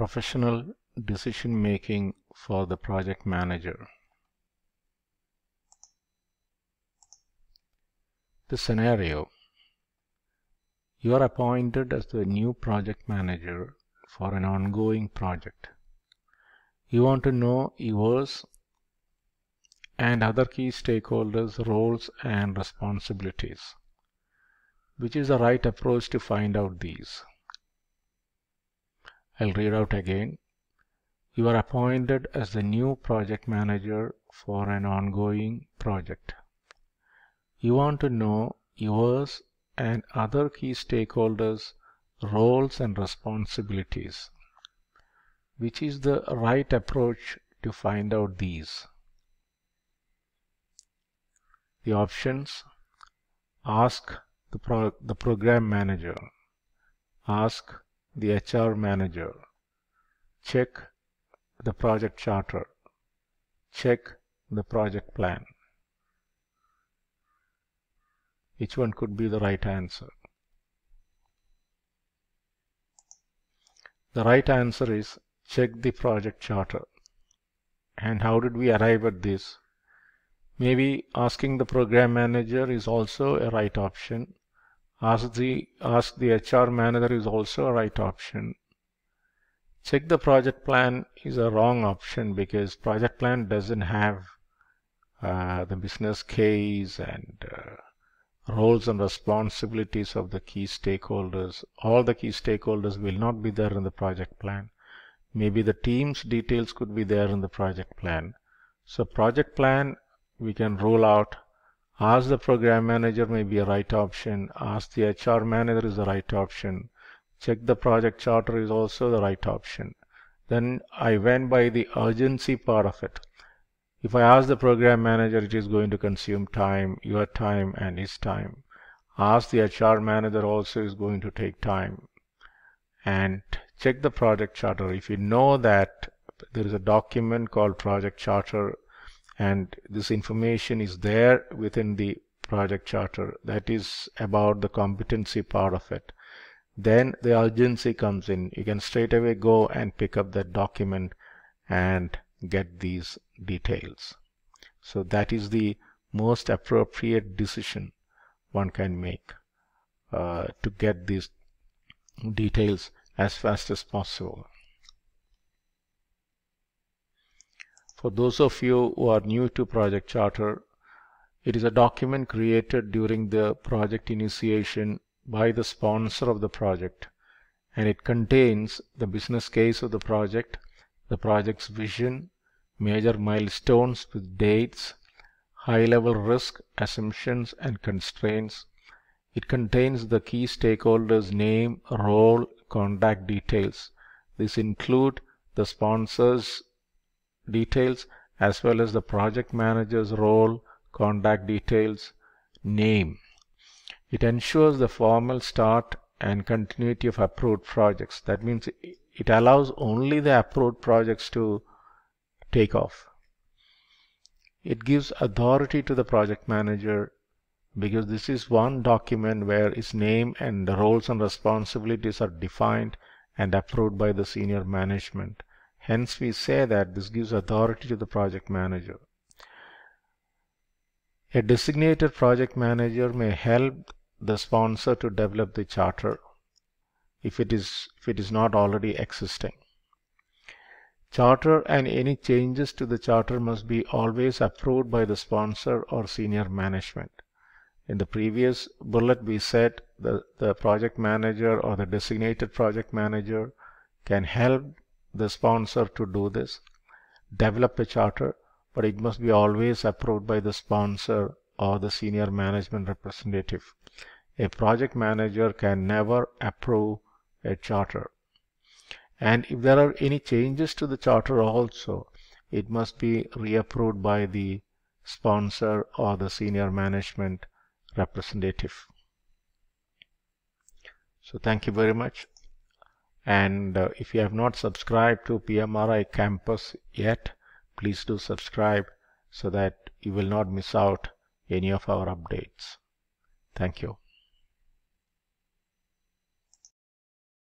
professional decision making for the project manager. The scenario You are appointed as the new project manager for an ongoing project. You want to know yours and other key stakeholders' roles and responsibilities. Which is the right approach to find out these? I'll read out again. You are appointed as the new project manager for an ongoing project. You want to know yours and other key stakeholders' roles and responsibilities. Which is the right approach to find out these? The options Ask the, pro the program manager. Ask the HR manager. Check the project charter. Check the project plan. Each one could be the right answer. The right answer is check the project charter. And how did we arrive at this? Maybe asking the program manager is also a right option Ask the, ask the HR manager is also a right option. Check the project plan is a wrong option because project plan doesn't have uh, the business case and uh, roles and responsibilities of the key stakeholders. All the key stakeholders will not be there in the project plan. Maybe the team's details could be there in the project plan. So project plan we can rule out Ask the program manager may be a right option. Ask the HR manager is the right option. Check the project charter is also the right option. Then I went by the urgency part of it. If I ask the program manager, it is going to consume time, your time and his time. Ask the HR manager also is going to take time. And check the project charter. If you know that there is a document called project charter and this information is there within the project charter that is about the competency part of it then the urgency comes in you can straight away go and pick up that document and get these details so that is the most appropriate decision one can make uh, to get these details as fast as possible For those of you who are new to Project Charter, it is a document created during the project initiation by the sponsor of the project and it contains the business case of the project, the project's vision, major milestones with dates, high-level risk, assumptions and constraints. It contains the key stakeholders' name, role, contact details. These include the sponsors, details as well as the project manager's role, contact details, name. It ensures the formal start and continuity of approved projects. That means it allows only the approved projects to take off. It gives authority to the project manager because this is one document where his name and roles and responsibilities are defined and approved by the senior management. Hence we say that this gives authority to the project manager. A designated project manager may help the sponsor to develop the charter if it is, if it is not already existing. Charter and any changes to the charter must be always approved by the sponsor or senior management. In the previous bullet, we said the, the project manager or the designated project manager can help the sponsor to do this. Develop a charter, but it must be always approved by the sponsor or the senior management representative. A project manager can never approve a charter. And if there are any changes to the charter also, it must be reapproved by the sponsor or the senior management representative. So thank you very much and uh, if you have not subscribed to PMRI campus yet please do subscribe so that you will not miss out any of our updates thank you